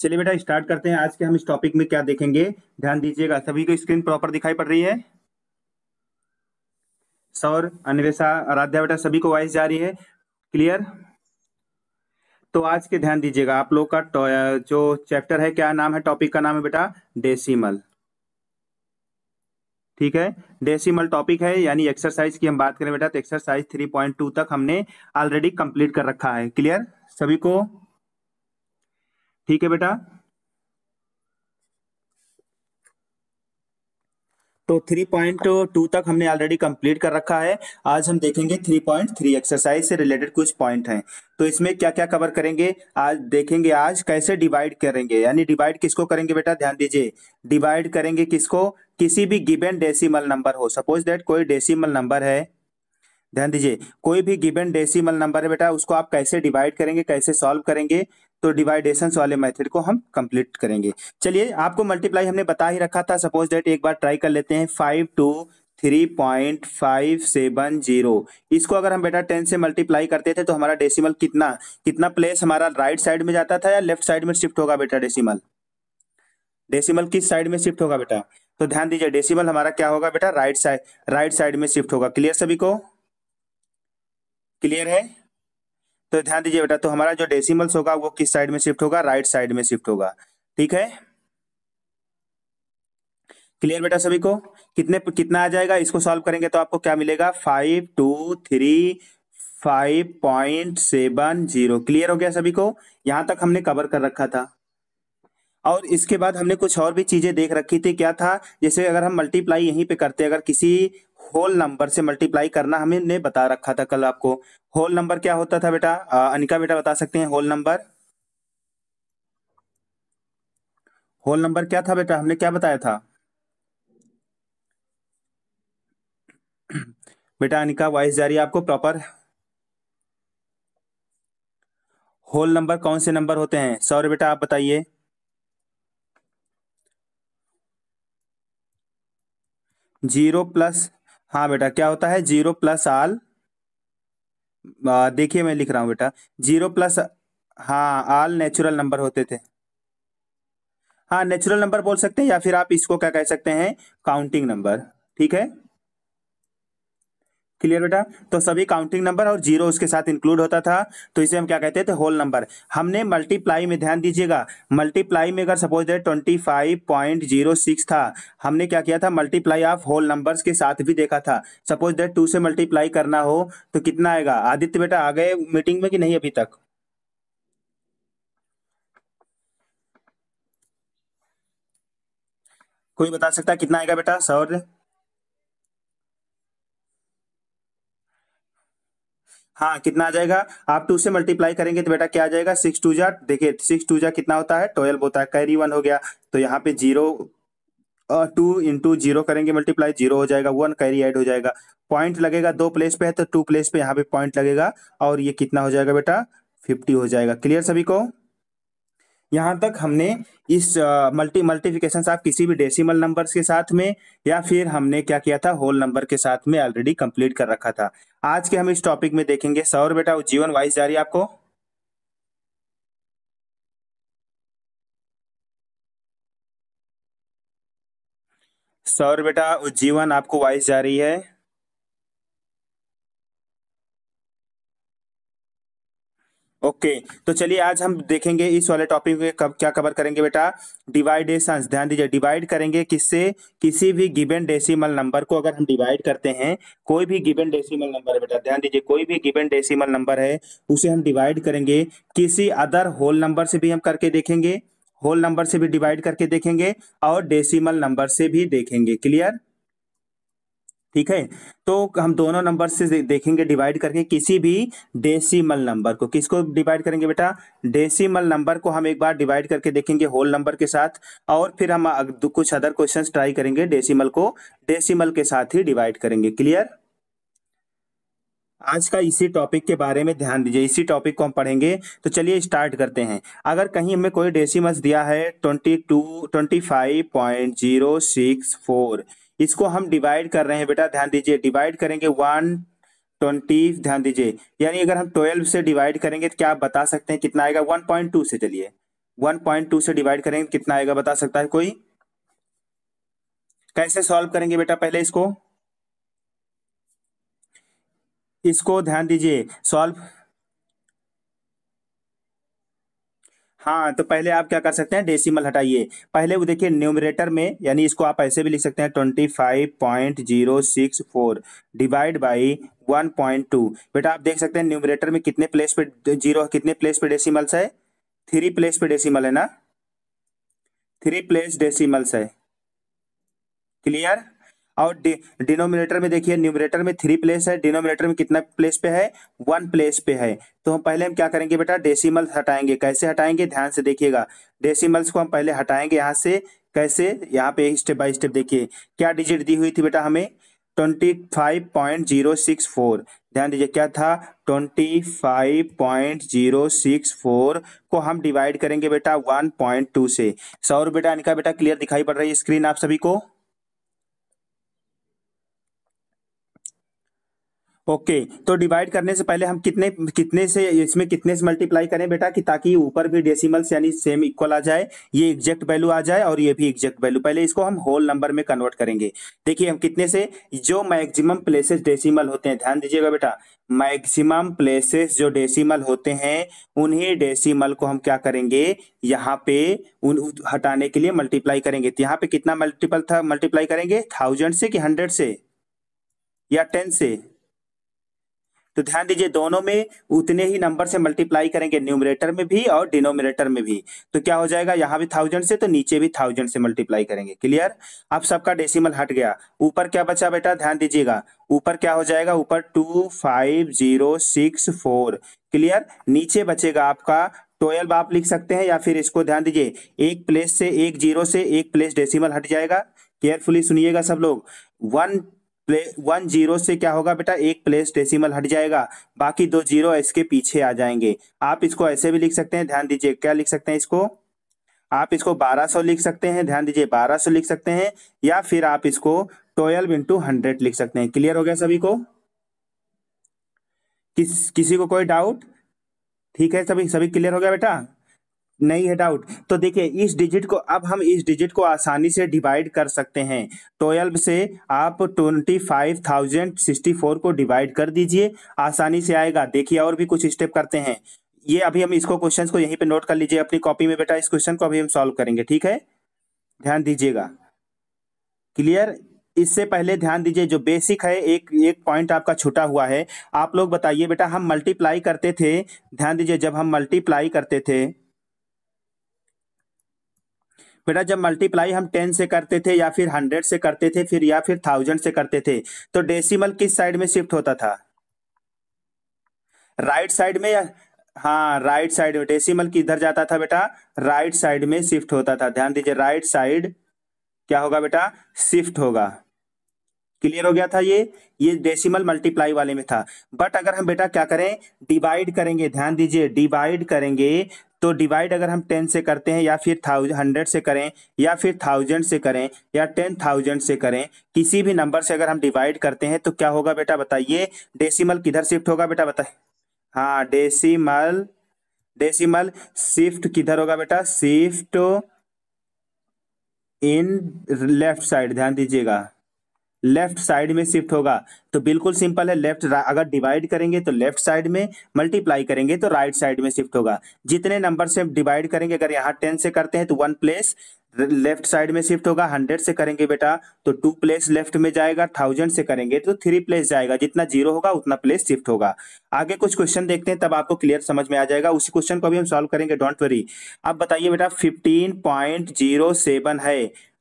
चलिए बेटा स्टार्ट करते हैं आज के हम इस टॉपिक में क्या देखेंगे ध्यान दीजिएगा सभी को स्क्रीन प्रॉपर दिखाई पड़ रही है सौर अन्वेषा आराध्या बेटा सभी को वॉइस जा रही है क्लियर तो आज के ध्यान दीजिएगा आप लोग का जो चैप्टर है क्या नाम है टॉपिक का नाम है बेटा डेसीमल ठीक है डेसिमल टॉपिक है यानी एक्सरसाइज की हम बात करें बेटा तो एक्सरसाइज 3.2 तक हमने ऑलरेडी कंप्लीट कर रखा है क्लियर सभी को ठीक है बेटा तो 3.2 तक हमने ऑलरेडी कंप्लीट कर रखा है आज हम देखेंगे 3.3 एक्सरसाइज से रिलेटेड कुछ पॉइंट हैं तो इसमें क्या क्या कवर करेंगे आज देखेंगे आज कैसे डिवाइड करेंगे यानी डिवाइड किसको करेंगे बेटा ध्यान दीजिए डिवाइड करेंगे किसको किसी भी गिवन डेसिमल नंबर हो सपोज दैट कोई डेसीमल नंबर है ध्यान दीजिए कोई भी गिवन डेसीमल नंबर है बेटा उसको आप कैसे डिवाइड करेंगे कैसे सॉल्व करेंगे तो डिवाइडेशन वाले मेथड को हम कंप्लीट करेंगे चलिए आपको मल्टीप्लाई हमने बता ही रखा था सपोज डेट एक बार ट्राई कर लेते हैं five two three point five seven zero इसको अगर हम बेटा टेन से मल्टीप्लाई करते थे तो हमारा डेसिमल कितना कितना प्लेस हमारा राइट साइड में जाता था या लेफ्ट साइड में शिफ्ट होगा बेटा डेसिमल डेसिमल किस साइड में शिफ्ट होगा बेटा तो ध्यान दीजिए डेसिमल हमारा क्या होगा बेटा राइट साइड राइट साइड में शिफ्ट होगा क्लियर सभी को क्लियर है तो ध्यान दीजिए बेटा तो हमारा जो डेसिमल्स होगा वो किस साइड में शिफ्ट होगा राइट साइड में शिफ्ट होगा ठीक है क्लियर बेटा सभी को कितने कितना आ जाएगा इसको सॉल्व करेंगे तो आपको क्या मिलेगा five two three five point seven zero clear हो गया सभी को यहां तक हमने कवर कर रखा था और इसके बाद हमने कुछ और भी चीज़ें देख रखी थी क्या था जैसे अगर हम मल्टीप्लाई यहीं पे करते अगर किसी होल नंबर से मल्टीप्लाई करना हमने बता रखा था कल आपको होल नंबर क्या होता था बेटा अनिका बेटा बता सकते हैं होल नंबर होल नंबर क्या था बेटा हमने क्या बताया था बेटा अनिका वॉइस जा रही है आपको प्रॉपर होल नंबर कौन से नंबर होते हैं सॉरी बेटा आप बताइए जीरो प्लस हाँ बेटा क्या होता है जीरो प्लस आल देखिए मैं लिख रहा हूँ बेटा जीरो प्लस हाँ आल नेचुरल नंबर होते थे हाँ नेचुरल नंबर बोल सकते हैं या फिर आप इसको क्या कह सकते हैं काउंटिंग नंबर ठीक है क्लियर बेटा तो सभी काउंटिंग नंबर और जीरो उसके साथ इंक्लूड होता था तो इसे हम क्या कहते थे होल नंबर हमने मल्टीप्लाई में ध्यान दीजिएगा मल्टीप्लाई में अगर suppose they twenty five point zero six था हमने क्या किया था मल्टीप्लाई ऑफ होल नंबर्स के साथ भी देखा था सपोज दे टू से मल्टीप्लाई करना हो तो कितना आएगा आदित्य बेटा आ गए मीटिंग में कि नहीं अभी तक कोई बता सकता है कितना आएगा बेटा सौर हाँ कितना आ जाएगा आप टू से मल्टीप्लाई करेंगे तो बेटा क्या आ जाएगा सिक्स टू जा देखिए सिक्स टू जा कितना होता है ट्वेल्व होता है कैरी वन हो गया तो यहाँ पे जीरो टू इंटू जीरो करेंगे मल्टीप्लाई जीरो हो जाएगा वन कैरी एड हो जाएगा पॉइंट लगेगा दो प्लेस पे है तो टू प्लेस पे यहाँ पे पॉइंट लगेगा और ये कितना हो जाएगा बेटा फिफ्टी हो जाएगा क्लियर सभी को यहाँ तक हमने इस मल्टी मल्टीफिकेशन आप किसी भी डेसिमल नंबर के साथ में या फिर हमने क्या किया था होल नंबर के साथ में ऑलरेडी कंप्लीट कर रखा था आज के हम इस टॉपिक में देखेंगे सौर बेटा जीवन वाइस जारी आपको सौर बेटा उज्जीवन आपको वाइस जारी है ओके okay, तो चलिए आज हम देखेंगे इस वाले टॉपिक में कब क्या कवर करेंगे बेटा डिवाइडेशन ध्यान दीजिए डिवाइड करेंगे किससे किसी भी गिवन डेसिमल नंबर को अगर हम डिवाइड करते हैं कोई भी गिवन डेसिमल नंबर है बेटा ध्यान दीजिए कोई भी गिवन डेसिमल नंबर है उसे हम डिवाइड करेंगे किसी अदर होल नंबर से भी हम करके देखेंगे होल नंबर से भी डिवाइड करके देखेंगे और डेसीमल नंबर से भी देखेंगे क्लियर ठीक है तो हम दोनों नंबर से देखेंगे डिवाइड करके किसी भी डेसिमल नंबर को किसको डिवाइड करेंगे बेटा डेसिमल नंबर को हम एक बार डिवाइड करके देखेंगे होल नंबर के साथ और फिर हम कुछ अदर क्वेश्चन ट्राई करेंगे डेसिमल को डेसिमल के साथ ही डिवाइड करेंगे क्लियर आज का इसी टॉपिक के बारे में ध्यान दीजिए इसी टॉपिक को हम पढ़ेंगे तो चलिए स्टार्ट करते हैं अगर कहीं हमें कोई डेसिमल्स दिया है twenty two twenty five point zero six four इसको हम डिवाइड कर रहे हैं बेटा ध्यान दीजिए डिवाइड करेंगे वन ट्वेंटी ध्यान दीजिए यानी अगर हम ट्वेल्व से डिवाइड करेंगे तो क्या आप बता सकते हैं कितना आएगा वन पॉइंट टू से चलिए वन पॉइंट टू से डिवाइड करेंगे कितना आएगा बता सकता है कोई कैसे सॉल्व करेंगे बेटा पहले इसको इसको ध्यान दीजिए सॉल्व हाँ तो पहले आप क्या कर सकते हैं डेसिमल हटाइए पहले वो देखिए न्यूमरेटर में यानी इसको आप ऐसे भी लिख सकते हैं twenty five point zero six four divide by one point two बेटा आप देख सकते हैं न्यूमरेटर में कितने प्लेस पे जीरो कितने प्लेस पे डेसिमल्स है थ्री प्लेस पे डेसिमल है ना थ्री प्लेस डेसीमल्स है क्लियर और डिनोमिनेटर में देखिए न्यूमिनेटर में थ्री प्लेस है डिनोमिनेटर में कितना प्लेस पे है वन प्लेस पे है तो हम पहले हम क्या करेंगे बेटा डेसिमल्स हटाएंगे कैसे हटाएंगे ध्यान से देखिएगा डेसिमल्स को हम पहले हटाएंगे यहाँ से कैसे यहाँ पे स्टेप बाय स्टेप देखिए क्या डिजिट दी हुई थी बेटा हमें twenty five point zero six four ध्यान दीजिए क्या था twenty five point zero six four को हम डिवाइड करेंगे बेटा वन पॉइंट टू से सौ बेटा इनका बेटा क्लियर दिखाई पड़ रही है स्क्रीन आप सभी को ओके तो डिवाइड करने से पहले हम कितने कितने से इसमें कितने से मल्टीप्लाई करें बेटा कि ताकि ऊपर भी डेसिमल्स यानी सेम इक्वल आ जाए ये एग्जैक्ट वैल्यू आ जाए और ये भी एग्जैक्ट वैल्यू पहले इसको हम होल नंबर में कन्वर्ट करेंगे देखिए हम कितने से जो मैक्सिमम प्लेसेस डेसिमल होते हैं ध्यान दीजिएगा बेटा मैक्सिमम प्लेसेस जो डेसीमल होते हैं उन्हीं डेसीमल को हम क्या करेंगे यहाँ पे उन हटाने के लिए मल्टीप्लाई करेंगे तो यहाँ पे कितना मल्टीपल था मल्टीप्लाई करेंगे थाउजेंड से कि हंड्रेड से या टेन से तो ध्यान दीजिए दोनों में उतने ही नंबर से मल्टीप्लाई करेंगे न्यूमरेटर में भी और डिनोमिनेटर में भी तो क्या हो जाएगा यहाँ भी थाउजेंड से तो नीचे भी थाउजेंड से मल्टीप्लाई करेंगे क्लियर अब सबका डेसिमल हट गया ऊपर क्या बचा बेटा ध्यान दीजिएगा ऊपर क्या हो जाएगा ऊपर two five zero six four clear नीचे बचेगा आपका ट्वेल्व आप लिख सकते हैं या फिर इसको ध्यान दीजिए एक प्लेस से एक जीरो से एक प्लेस डेसिमल हट जाएगा केयरफुली सुनिएगा सब लोग वन प्ले वन जीरो से क्या होगा बेटा एक प्लेस डेसिमल हट जाएगा बाकी दो जीरो इसके पीछे आ जाएंगे आप इसको ऐसे भी लिख सकते हैं ध्यान दीजिए क्या लिख सकते हैं इसको आप इसको 1200 लिख सकते हैं ध्यान दीजिए 1200 लिख सकते हैं या फिर आप इसको 12 इंटू हंड्रेड लिख सकते हैं क्लियर हो गया सभी को किस किसी को कोई डाउट ठीक है सभी सभी क्लियर हो गया बेटा नहीं है डाउट तो देखिए इस डिजिट को अब हम इस डिजिट को आसानी से डिवाइड कर सकते हैं ट्वेल्व से आप twenty five thousand sixty four को डिवाइड कर दीजिए आसानी से आएगा देखिए और भी कुछ स्टेप करते हैं ये अभी हम इसको क्वेश्चन को यहीं पे नोट कर लीजिए अपनी कॉपी में बेटा इस क्वेश्चन को अभी हम सॉल्व करेंगे ठीक है ध्यान दीजिएगा क्लियर इससे पहले ध्यान दीजिए जो बेसिक है एक एक पॉइंट आपका छुटा हुआ है आप लोग बताइए बेटा हम मल्टीप्लाई करते थे ध्यान दीजिए जब हम मल्टीप्लाई करते थे बेटा जब मल्टीप्लाई हम टेन से करते थे या फिर हंड्रेड से करते थे फिर या फिर थाउजेंड से करते थे तो डेसिमल किस साइड में शिफ्ट होता था राइट साइड में या हाँ राइट साइड में डेसिमल किधर जाता था बेटा राइट साइड में शिफ्ट होता था ध्यान दीजिए राइट साइड क्या होगा बेटा शिफ्ट होगा क्लियर हो गया था ये ये डेसिमल मल्टीप्लाई वाले में था बट अगर हम बेटा क्या करें डिवाइड करेंगे ध्यान दीजिए डिवाइड करेंगे तो डिवाइड अगर हम टेन से करते हैं या फिर थाउजेंड हंड्रेड से करें या फिर थाउजेंड से करें या टेन थाउजेंड से करें किसी भी नंबर से अगर हम डिवाइड करते हैं तो क्या होगा बेटा बताइए डेसिमल किधर शिफ्ट होगा बेटा बताए हाँ डेसिमल डेसिमल शिफ्ट किधर होगा बेटा शिफ्ट इन लेफ्ट साइड ध्यान दीजिएगा लेफ्ट साइड में शिफ्ट होगा तो बिल्कुल सिंपल है लेफ्ट अगर डिवाइड करेंगे तो लेफ्ट साइड में मल्टीप्लाई करेंगे तो राइट right साइड में शिफ्ट होगा जितने नंबर से डिवाइड करेंगे अगर यहाँ टेन से करते हैं तो वन प्लेस लेफ्ट साइड में शिफ्ट होगा हंड्रेड से करेंगे बेटा तो टू प्लेस लेफ्ट में जाएगा थाउजेंड से करेंगे तो थ्री प्लेस जाएगा जितना जीरो होगा उतना प्लेस शिफ्ट होगा आगे कुछ क्वेश्चन देखते हैं तब आपको क्लियर समझ में आ जाएगा उसी क्वेश्चन को भी हम सॉल्व करेंगे डोंट वरी अब बताइए बेटा फिफ्टीन पॉइंट जीरो सेवन है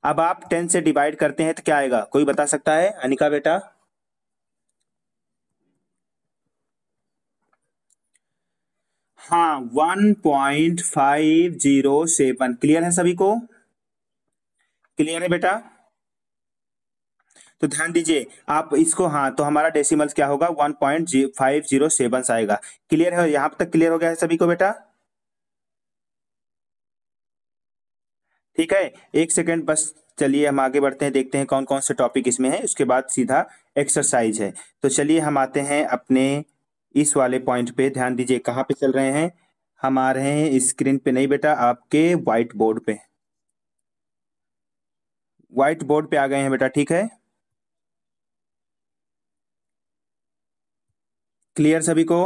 अब आप टेन से डिवाइड करते हैं तो क्या आएगा कोई बता सकता है अनिका बेटा हाँ one point five zero seven clear है सभी को क्लियर है बेटा तो ध्यान दीजिए आप इसको हाँ तो हमारा डेसिमल्स क्या होगा one point five zero seven आएगा क्लियर है यहां तक क्लियर हो गया है सभी को बेटा ठीक है एक सेकेंड बस चलिए हम आगे बढ़ते हैं देखते हैं कौन कौन से टॉपिक इसमें है उसके बाद सीधा एक्सरसाइज है तो चलिए हम आते हैं अपने इस वाले पॉइंट पे ध्यान दीजिए कहाँ पे चल रहे हैं हम आ रहे हैं स्क्रीन पे नहीं बेटा आपके व्हाइट बोर्ड पे व्हाइट बोर्ड पे आ गए हैं बेटा ठीक है क्लियर सभी को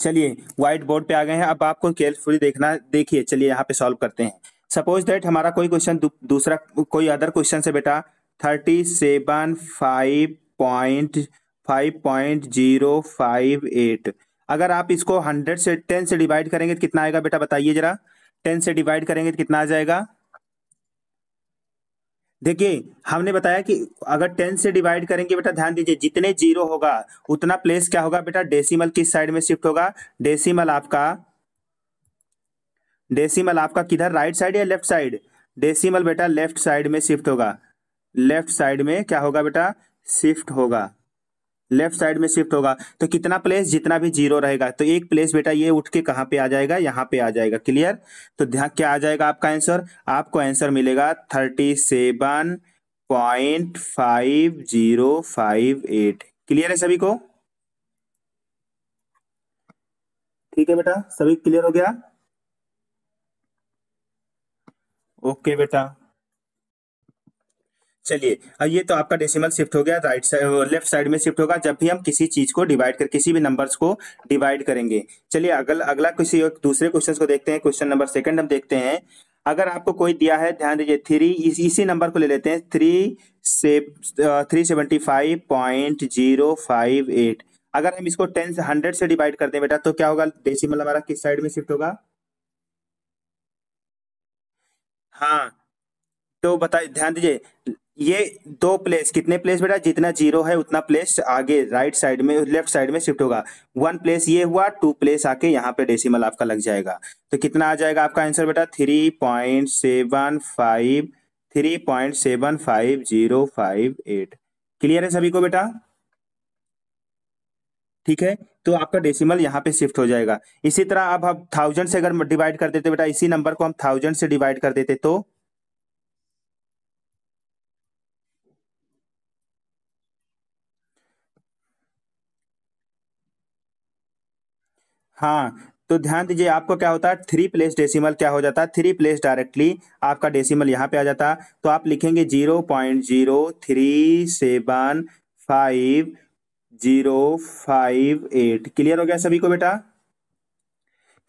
चलिए व्हाइट बोर्ड पे आ गए हैं अब आपको केयरफुली देखना देखिए चलिए यहाँ पे सॉल्व करते हैं सपोज दैट हमारा कोई क्वेश्चन दूसरा कोई अदर क्वेश्चन से बेटा thirty seven five point five point zero five eight अगर आप इसको हंड्रेड से टेन से डिवाइड करेंगे तो कितना आएगा बेटा बताइए जरा टेन से डिवाइड करेंगे तो कितना आ जाएगा देखिए हमने बताया कि अगर टेन से डिवाइड करेंगे बेटा ध्यान दीजिए जितने जीरो होगा उतना प्लेस क्या होगा बेटा डेसिमल किस साइड में शिफ्ट होगा डेसिमल आपका डेसिमल आपका किधर राइट साइड या लेफ्ट साइड डेसिमल बेटा लेफ्ट साइड में शिफ्ट होगा लेफ्ट साइड में क्या होगा बेटा शिफ्ट होगा लेफ्ट साइड में शिफ्ट होगा तो कितना प्लेस जितना भी जीरो रहेगा तो एक प्लेस बेटा ये उठ के कहाँ पे आ जाएगा यहाँ पे आ जाएगा क्लियर तो ध्यान क्या आ जाएगा आपका आंसर आपको आंसर मिलेगा thirty seven point five zero five eight clear है सभी को ठीक है बेटा सभी क्लियर हो गया ओके बेटा चलिए अब ये तो आपका डेसिमल शिफ्ट हो गया राइट साइड लेफ्ट साइड में शिफ्ट होगा जब भी हम किसी चीज को डिवाइड कर किसी भी नंबर्स को डिवाइड करेंगे चलिए अगल अगला किसी दूसरे क्वेश्चन को देखते हैं क्वेश्चन नंबर सेकंड हम देखते हैं अगर आपको कोई दिया है ध्यान दीजिए थ्री इस, इसी नंबर को ले लेते हैं थ्री से three seventy five point zero five eight अगर हम इसको टेन हंड्रेड से डिवाइड कर दें बेटा तो क्या होगा डेसिमल हमारा किस साइड में शिफ्ट होगा हाँ तो बताइए ध्यान दीजिए ये दो प्लेस कितने प्लेस बेटा जितना जीरो है उतना प्लेस आगे राइट साइड में लेफ्ट साइड में शिफ्ट होगा वन प्लेस ये हुआ टू प्लेस आके यहाँ पे डेसिमल आपका लग जाएगा तो कितना आ जाएगा आपका आंसर बेटा three point seven five three point seven five zero five eight clear है सभी को बेटा ठीक है तो आपका डेसिमल यहाँ पे शिफ्ट हो जाएगा इसी तरह अब हम थाउजेंड से अगर डिवाइड कर देते बेटा इसी नंबर को हम थाउजेंड से डिवाइड कर देते तो हाँ तो ध्यान दीजिए आपको क्या होता है थ्री प्लेस डेसिमल क्या हो जाता है थ्री प्लेस डायरेक्टली आपका डेसिमल यहाँ पे आ जाता है तो आप लिखेंगे zero point zero three seven five zero five eight clear हो गया सभी को बेटा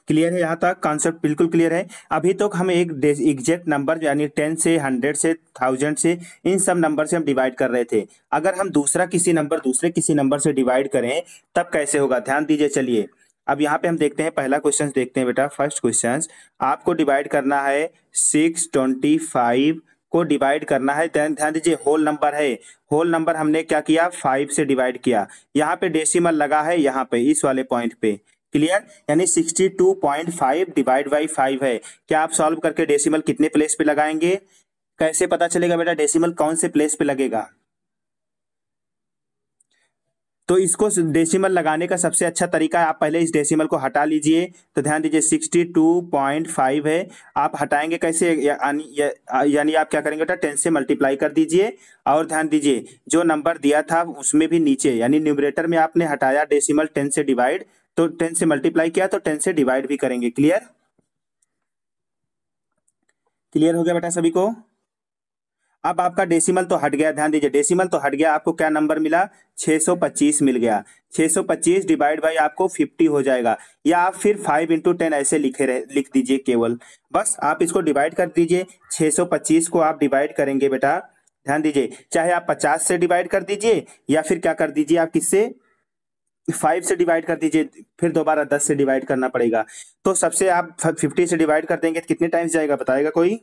क्लियर है यहाँ तक कॉन्सेप्ट बिल्कुल क्लियर है अभी तक तो हम एक एग्जैक्ट नंबर यानी टेन से हंड्रेड से थाउजेंड से इन सब नंबर से हम डिवाइड कर रहे थे अगर हम दूसरा किसी नंबर दूसरे किसी नंबर से डिवाइड करें तब कैसे होगा ध्यान दीजिए चलिए अब यहाँ पे हम देखते हैं पहला क्वेश्चन देखते हैं बेटा फर्स्ट क्वेश्चन आपको डिवाइड करना है सिक्स ट्वेंटी फाइव को डिवाइड करना है ध्यान दीजिए होल नंबर है होल नंबर हमने क्या किया फाइव से डिवाइड किया यहाँ पे डेसिमल लगा है यहाँ पे इस वाले पॉइंट पे क्लियर यानी sixty two point five divide by five है क्या आप सॉल्व करके डेसिमल कितने प्लेस पे लगाएंगे कैसे पता चलेगा बेटा डेसिमल कौन से प्लेस पे लगेगा तो इसको डेसिमल लगाने का सबसे अच्छा तरीका है आप पहले इस डेसिमल को हटा लीजिए तो ध्यान दीजिए सिक्सटी टू पॉइंट फाइव है आप हटाएंगे कैसे यानी या, या, आप क्या करेंगे बेटा टेन से मल्टीप्लाई कर दीजिए और ध्यान दीजिए जो नंबर दिया था उसमें भी नीचे यानी न्यूमरेटर में आपने हटाया डेसीमल टेन से डिवाइड तो टेन से मल्टीप्लाई किया तो टेन से डिवाइड भी करेंगे क्लियर क्लियर हो गया बेटा सभी को अब आपका डेसिमल तो हट गया ध्यान दीजिए डेसिमल तो हट गया आपको क्या नंबर मिला 625 मिल गया 625 डिवाइड बाई आपको 50 हो जाएगा या आप फिर 5 इंटू टेन ऐसे लिखे रहे लिख दीजिए केवल बस आप इसको डिवाइड कर दीजिए 625 को आप डिवाइड करेंगे बेटा ध्यान दीजिए चाहे आप 50 से डिवाइड कर दीजिए या फिर क्या कर दीजिए आप किससे फाइव से डिवाइड कर दीजिए फिर दोबारा दस से डिवाइड करना पड़ेगा तो सबसे आप फिफ्टी से डिवाइड कर देंगे तो कितने टाइम्स जाएगा बताएगा कोई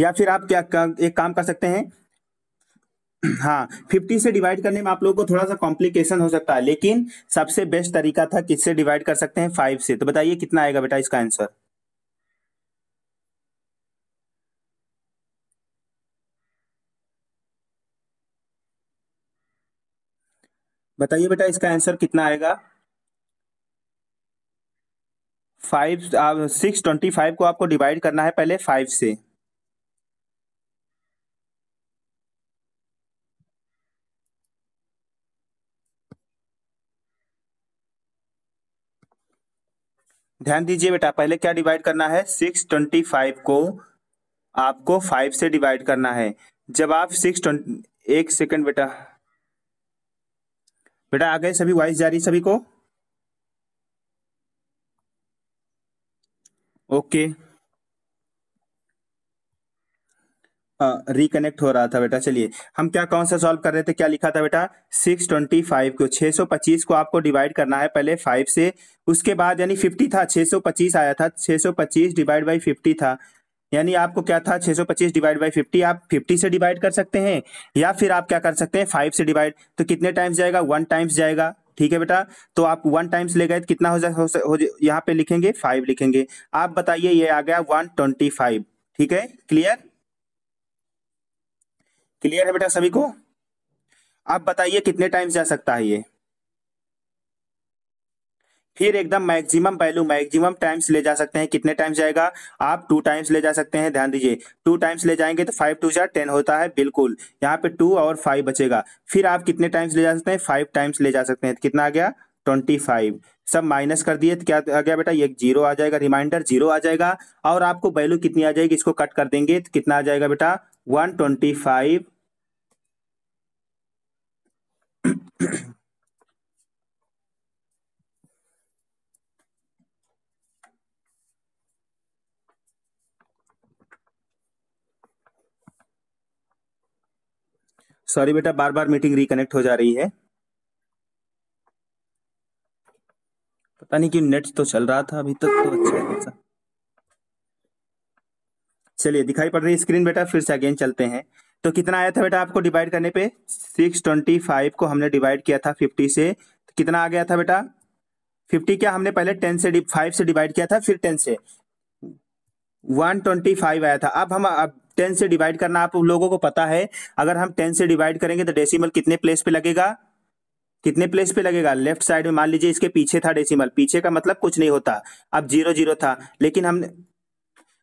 या फिर आप क्या एक काम कर सकते हैं हाँ फिफ्टी से डिवाइड करने में आप लोगों को थोड़ा सा कॉम्प्लिकेशन हो सकता है लेकिन सबसे बेस्ट तरीका था किससे डिवाइड कर सकते हैं फाइव से तो बताइए कितना आएगा बेटा इसका आंसर बताइए बेटा इसका आंसर कितना आएगा फाइव सिक्स ट्वेंटी फाइव को आपको डिवाइड करना है पहले फाइव से ध्यान दीजिए बेटा पहले क्या डिवाइड करना है सिक्स ट्वेंटी फाइव को आपको फाइव से डिवाइड करना है जब आप सिक्स ट्वेंटी एक सेकेंड बेटा बेटा आ गए सभी वाइस जारी सभी को ओके okay. रिकनेक्ट हो रहा था बेटा चलिए हम क्या कौन सा सॉल्व कर रहे थे क्या लिखा था बेटा 625 को 625 को आपको डिवाइड करना है पहले 5 से उसके बाद यानी 50 था 625 आया था 625 डिवाइड बाई 50 था यानी आपको क्या था 625 डिवाइड बाई 50 आप 50 से डिवाइड कर सकते हैं या फिर आप क्या कर सकते हैं फाइव से डिवाइड तो कितने टाइम्स जाएगा वन टाइम्स जाएगा ठीक है बेटा तो आप वन टाइम्स ले गए तो कितना हो जाए हो, हो यहाँ पे लिखेंगे फाइव लिखेंगे आप बताइए ये आ गया वन ट्वेंटी फाइव ठीक है क्लियर क्लियर है बेटा सभी को आप बताइए कितने टाइम्स जा सकता है ये फिर एकदम मैक्सिमम वैल्यू मैक्सिमम टाइम्स ले जा सकते हैं कितने टाइम्स जाएगा आप टू टाइम्स ले जा सकते हैं ध्यान दीजिए टू टाइम्स ले जाएंगे तो फाइव टू जार टेन होता है बिल्कुल यहाँ पे टू और फाइव बचेगा फिर आप कितने टाइम्स ले जा सकते हैं फाइव टाइम्स ले जा सकते हैं कितना आ गया ट्वेंटी फाइव सब माइनस कर दिए तो क्या आ गया बेटा ये जीरो आ जाएगा रिमाइंडर जीरो आ जाएगा और आपको वैल्यू कितनी आ जाएगी इसको कट कर देंगे तो कितना आ जाएगा बेटा वन ट्वेंटी फाइव सॉरी बेटा बार बार मीटिंग रिकनेक्ट हो जा रही है पता नहीं क्यों नेट तो चल रहा था अभी तक तो अच्छा है चलिए दिखाई पड़ रही है स्क्रीन बेटा फिर से अगेन चलते हैं तो कितना आया था बेटा आपको डिवाइड करने पे 625 को हमने डिवाइड किया था 50 से तो कितना आ गया था बेटा 50 क्या हमने पहले 10 से 5 से डिवाइड किया था फिर 10 से 125 आया था अब हम अब 10 से डिवाइड करना आप लोगों को पता है अगर हम टेन से डिवाइड करेंगे तो डेसीमल कितने प्लेस पे लगेगा कितने प्लेस पे लगेगा लेफ्ट साइड में मान लीजिए इसके पीछे था डेसिमल पीछे का मतलब कुछ नहीं होता अब जीरो जीरो था लेकिन हमने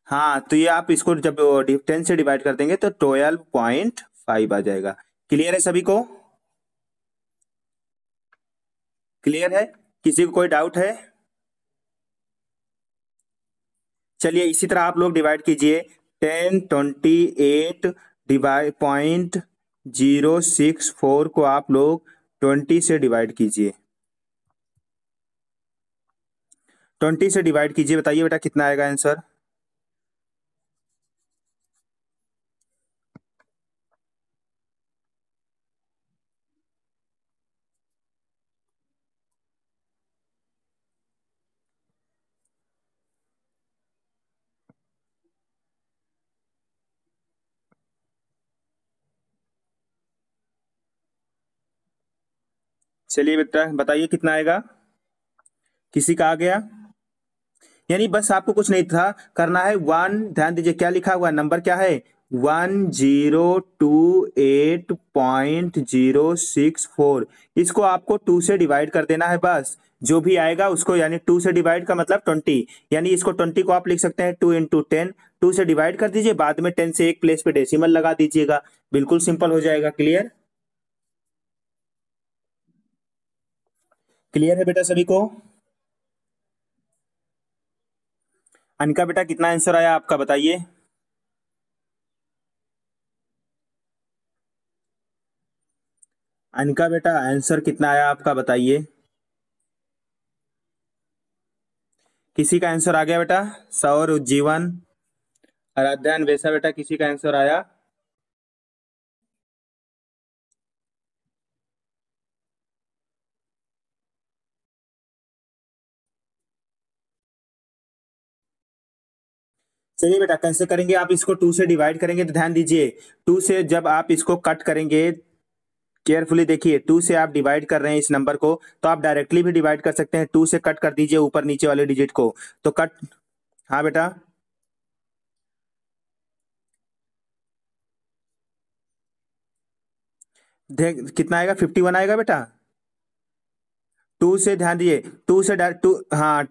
हाँ तो ये आप इसको जब टेन से डिवाइड कर देंगे तो ट्वेल्व पॉइंट फाइव आ जाएगा क्लियर है सभी को क्लियर है किसी को कोई डाउट है चलिए इसी तरह आप लोग डिवाइड कीजिए ten twenty eight divide point zero six four को आप लोग ट्वेंटी से डिवाइड कीजिए ट्वेंटी से डिवाइड कीजिए बताइए बेटा कितना आएगा आंसर चलिए बेटा बताइए कितना आएगा किसी का आ गया यानी बस आपको कुछ नहीं था करना है वन ध्यान दीजिए क्या लिखा हुआ नंबर क्या है one zero two eight point zero six four इसको आपको टू से डिवाइड कर देना है बस जो भी आएगा उसको यानी टू से डिवाइड का मतलब ट्वेंटी यानी इसको ट्वेंटी को आप लिख सकते हैं टू इंटू टेन टू से डिवाइड कर दीजिए बाद में टेन से एक प्लेस पे डेसिमल लगा दीजिएगा बिल्कुल सिंपल हो जाएगा क्लियर क्लियर है बेटा सभी को अनका बेटा कितना आंसर आया आपका बताइए अनका बेटा आंसर कितना आया आपका बताइए किसी का आंसर आ गया बेटा सौर उज्जीवन आराध्यान वैसा बेटा किसी का आंसर आया चलिए बेटा कैसे करेंगे आप इसको टू से डिवाइड करेंगे तो ध्यान दीजिए टू से जब आप इसको कट करेंगे केयरफुली देखिए टू से आप डिवाइड कर रहे हैं इस नंबर को तो आप डायरेक्टली भी डिवाइड कर सकते हैं टू से कट कर दीजिए ऊपर नीचे वाले डिजिट को तो कट हाँ बेटा कितना आएगा फिफ्टी वन आएगा बेटा टू से ध्यान दीजिए टू से डायरेक्ट टू हाँ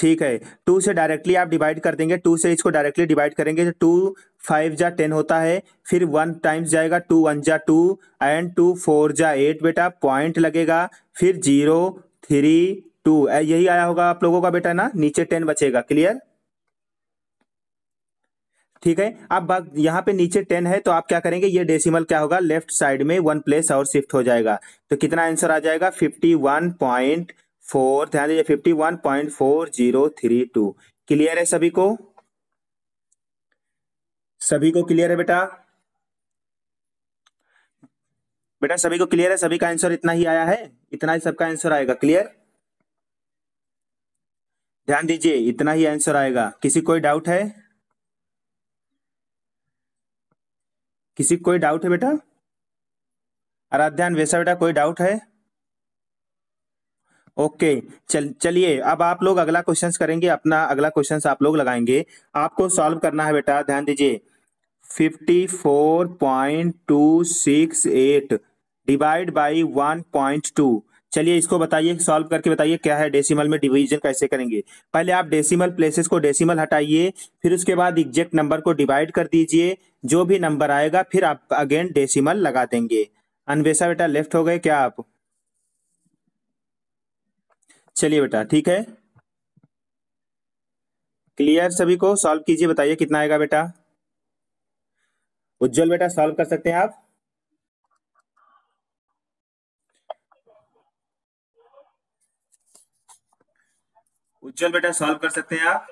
ठीक है टू से डायरेक्टली आप डिवाइड कर देंगे टू से इसको डायरेक्टली डिवाइड करेंगे तो टू फाइव जा टेन होता है फिर वन टाइम्स जाएगा टू वन जा टू एंड टू फोर जा एट बेटा पॉइंट लगेगा फिर जीरो थ्री टू यही आया होगा आप लोगों का बेटा ना नीचे टेन बचेगा क्लियर ठीक है अब यहाँ पे नीचे टेन है तो आप क्या करेंगे ये डेसिमल क्या होगा लेफ्ट साइड में वन प्लेस और शिफ्ट हो जाएगा तो कितना आंसर आ जाएगा फिफ्टी वन पॉइंट फोर ध्यान दीजिए fifty one point four zero three two clear है सभी को सभी को क्लियर है बेटा बेटा सभी को क्लियर है सभी का आंसर इतना ही आया है इतना ही सबका आंसर आएगा क्लियर ध्यान दीजिए इतना ही आंसर आएगा किसी कोई डाउट है किसी कोई डाउट है बेटा आराध्यान वैसा बेटा कोई डाउट है ओके चल चलिए अब आप लोग अगला क्वेश्चन करेंगे अपना अगला क्वेश्चन आप लोग लगाएंगे आपको सॉल्व करना है बेटा ध्यान दीजिए 54.268 डिवाइड बाई 1.2 चलिए इसको बताइए सॉल्व करके बताइए क्या है डेसिमल में डिवीजन कैसे करेंगे पहले आप डेसिमल प्लेसेस को डेसिमल हटाइए फिर उसके बाद एग्जैक्ट नंबर को डिवाइड कर दीजिए जो भी नंबर आएगा फिर आप अगेन डेसीमल लगा देंगे अनवेशा बेटा लेफ्ट हो गए क्या आप चलिए बेटा ठीक है क्लियर सभी को सॉल्व कीजिए बताइए कितना आएगा बेटा उज्जवल बेटा सॉल्व कर सकते हैं आप उज्जवल बेटा सॉल्व कर सकते हैं आप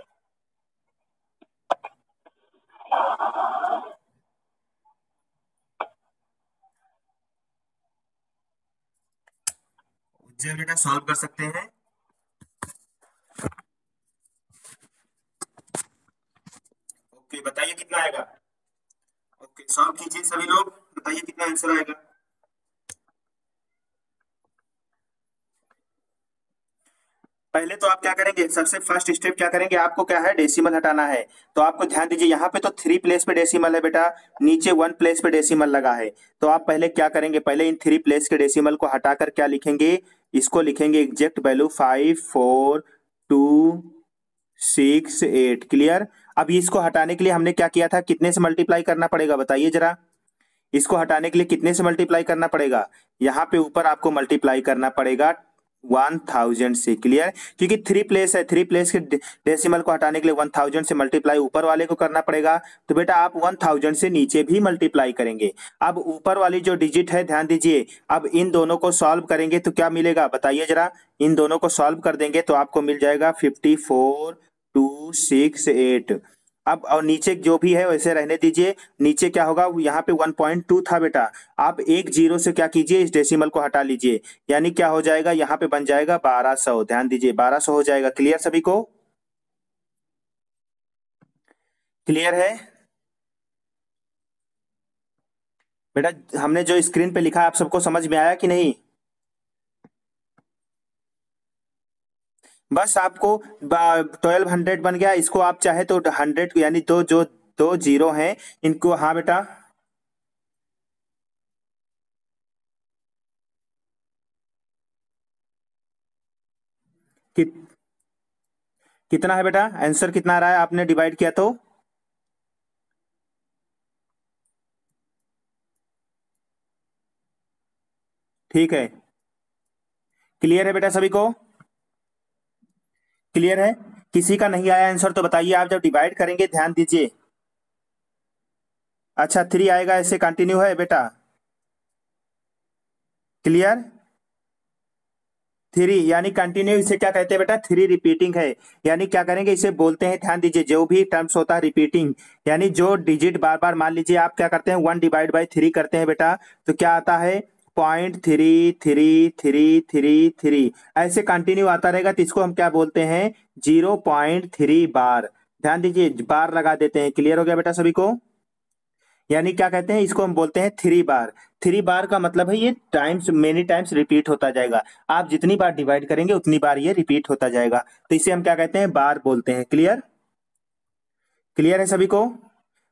उज्जवल बेटा सॉल्व कर सकते हैं ओके तो बताइए कितना आएगा ओके सॉल्व कीजिए सभी लोग बताइए कितना आंसर आएगा पहले तो आप क्या करेंगे सबसे फर्स्ट स्टेप क्या करेंगे आपको क्या है डेसिमल हटाना है तो आपको ध्यान दीजिए यहाँ पे तो थ्री प्लेस पे डेसिमल है बेटा नीचे वन प्लेस पे डेसिमल लगा है तो आप पहले क्या करेंगे पहले इन थ्री प्लेस के डेसिमल को हटाकर क्या लिखेंगे इसको लिखेंगे exact value five four two six eight clear अब इसको हटाने के लिए हमने क्या किया था कितने से मल्टीप्लाई करना पड़ेगा बताइए जरा इसको हटाने के लिए कितने से मल्टीप्लाई करना पड़ेगा यहाँ पे ऊपर आपको मल्टीप्लाई करना पड़ेगा वन थाउजेंड से क्लियर क्योंकि थ्री प्लेस है थ्री प्लेस के डेसिमल को हटाने के लिए वन थाउजेंड से मल्टीप्लाई ऊपर वाले को करना पड़ेगा तो बेटा आप वन थाउजेंड से नीचे भी मल्टीप्लाई करेंगे अब ऊपर वाली जो डिजिट है ध्यान दीजिए अब इन दोनों को सॉल्व करेंगे तो क्या मिलेगा बताइए जरा इन दोनों को सॉल्व कर देंगे तो आपको मिल जाएगा fifty four two six eight अब और नीचे जो भी है वैसे रहने दीजिए नीचे क्या होगा यहाँ पे वन पॉइंट टू था बेटा आप एक जीरो से क्या कीजिए इस डेसिमल को हटा लीजिए यानी क्या हो जाएगा यहाँ पे बन जाएगा बारह सौ ध्यान दीजिए बारह सौ हो जाएगा क्लियर सभी को क्लियर है बेटा हमने जो स्क्रीन पे लिखा है आप सबको समझ में आया कि नहीं बस आपको ट्वेल्व हंड्रेड बन गया इसको आप चाहे तो हंड्रेड यानी दो जो दो जीरो हैं इनको हाँ बेटा कि, कितना है बेटा आंसर कितना आ रहा है आपने डिवाइड किया तो ठीक है क्लियर है बेटा सभी को क्लियर है किसी का नहीं आया आंसर तो बताइए आप जब डिवाइड करेंगे ध्यान दीजिए अच्छा थ्री आएगा ऐसे कंटिन्यू है बेटा क्लियर थ्री यानी कंटिन्यू इसे क्या कहते हैं बेटा थ्री रिपीटिंग है यानी क्या करेंगे इसे बोलते हैं ध्यान दीजिए जो भी टर्म्स होता है रिपीटिंग यानी जो डिजिट बार बार मान लीजिए आप क्या करते हैं वन डिवाइड बाई थ्री करते हैं बेटा तो क्या आता है point three three three three three ऐसे कंटिन्यू आता रहेगा तो इसको हम क्या बोलते हैं जीरो पॉइंट थ्री बार ध्यान दीजिए बार लगा देते हैं क्लियर हो गया बेटा सभी को यानी क्या कहते हैं इसको हम बोलते हैं थ्री बार थ्री बार का मतलब है ये टाइम्स मेनी टाइम्स रिपीट होता जाएगा आप जितनी बार डिवाइड करेंगे उतनी बार ये रिपीट होता जाएगा तो इसे हम क्या कहते हैं बार बोलते हैं क्लियर क्लियर है सभी को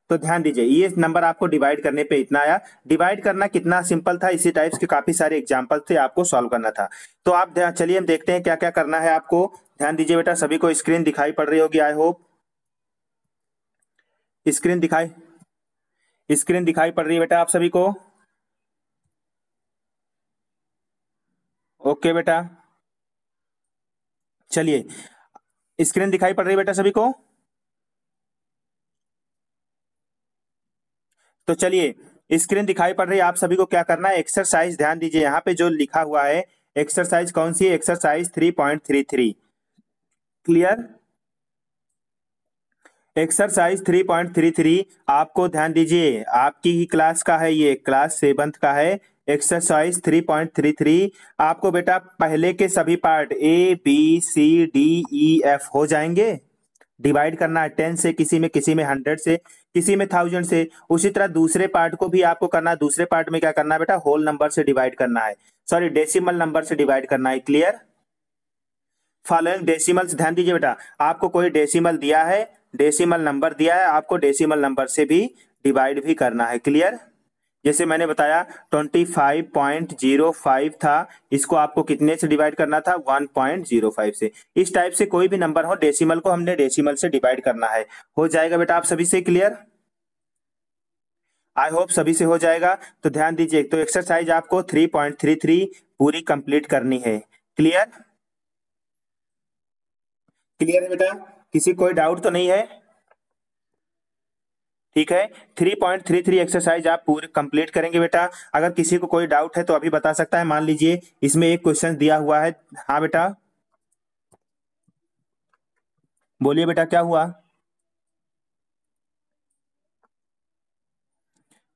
तो ध्यान दीजिए ये नंबर आपको डिवाइड करने पे इतना आया डिवाइड करना कितना सिंपल था इसी टाइप्स के काफी सारे एग्जाम्पल थे आपको सॉल्व करना था तो आप चलिए हम देखते हैं क्या क्या करना है आपको ध्यान दीजिए बेटा सभी को स्क्रीन दिखाई पड़ रही होगी आई होप स्क्रीन दिखाई स्क्रीन दिखाई पड़ रही है बेटा आप सभी को ओके बेटा चलिए स्क्रीन दिखाई पड़ रही है बेटा सभी को तो चलिए स्क्रीन दिखाई पड़ रही है आप सभी को क्या करना है एक्सरसाइज ध्यान दीजिए यहाँ पे जो लिखा हुआ है एक्सरसाइज कौन सी है exercise three point three three clear exercise three point three three आपको ध्यान दीजिए आपकी ही क्लास का है ये क्लास सेवंथ का है exercise three point three three आपको बेटा पहले के सभी part A B C D E F हो जाएंगे डिवाइड करना है टेन से किसी में किसी में हंड्रेड से किसी में थाउजेंड से उसी तरह दूसरे पार्ट को भी आपको करना है दूसरे पार्ट में क्या करना है बेटा होल नंबर से डिवाइड करना है सॉरी डेसिमल नंबर से डिवाइड करना है क्लियर फॉलोइंग डेसिमल ध्यान दीजिए बेटा आपको कोई डेसिमल दिया है डेसिमल नंबर दिया है आपको डेसिमल नंबर से भी डिवाइड भी करना है क्लियर जैसे मैंने बताया 25.05 था इसको आपको कितने से डिवाइड करना था 1.05 से इस टाइप से कोई भी नंबर हो डेसिमल को हमने डेसिमल से डिवाइड करना है हो जाएगा बेटा आप सभी से क्लियर आई होप सभी से हो जाएगा तो ध्यान दीजिए तो एक्सरसाइज आपको 3.33 पूरी कंप्लीट करनी है क्लियर क्लियर है बेटा किसी कोई डाउट तो नहीं है ठीक है 3.33 एक्सरसाइज आप पूरे कंप्लीट करेंगे बेटा अगर किसी को कोई डाउट है तो अभी बता सकता है मान लीजिए इसमें एक क्वेश्चन दिया हुआ है हाँ बेटा बोलिए बेटा क्या हुआ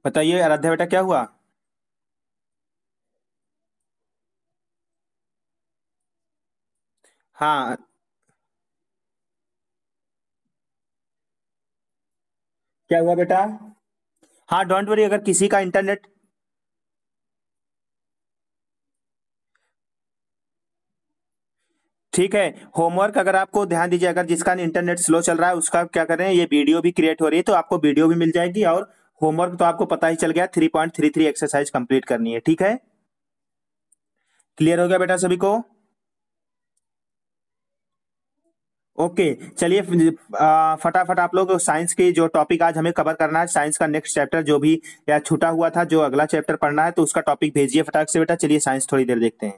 बताइए आराध्या बेटा क्या हुआ हाँ क्या हुआ बेटा हाँ डोंट वरी अगर किसी का इंटरनेट ठीक है होमवर्क अगर आपको ध्यान दीजिए अगर जिसका इंटरनेट स्लो चल रहा है उसका क्या करें ये वीडियो भी क्रिएट हो रही है तो आपको वीडियो भी मिल जाएगी और होमवर्क तो आपको पता ही चल गया three point three three exercise complete करनी है ठीक है क्लियर हो गया बेटा सभी को ओके चलिए फटाफट आप लोग साइंस के जो टॉपिक आज हमें कवर करना है साइंस का नेक्स्ट चैप्टर जो भी या छूटा हुआ था जो अगला चैप्टर पढ़ना है तो उसका टॉपिक भेजिए फटाक से बेटा चलिए साइंस थोड़ी देर देखते हैं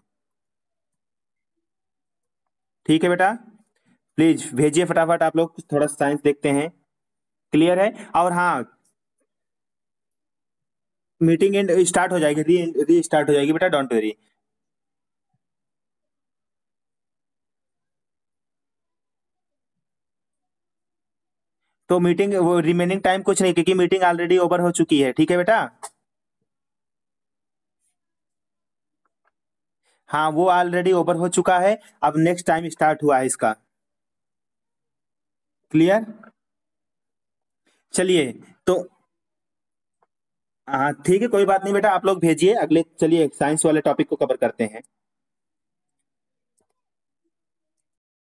ठीक है बेटा प्लीज भेजिए फटाफट आप लोग थोड़ा साइंस देखते हैं क्लियर है और हाँ मीटिंग एंड स्टार्ट हो जाएगी री स्टार्ट हो जाएगी बेटा डोंट वेरी तो मीटिंग वो रिमेनिंग टाइम कुछ नहीं क्योंकि मीटिंग ऑलरेडी ओवर हो चुकी है ठीक है बेटा हाँ वो ऑलरेडी ओवर हो चुका है अब नेक्स्ट टाइम स्टार्ट हुआ है इसका क्लियर चलिए तो हाँ ठीक है कोई बात नहीं बेटा आप लोग भेजिए अगले चलिए साइंस वाले टॉपिक को कवर करते हैं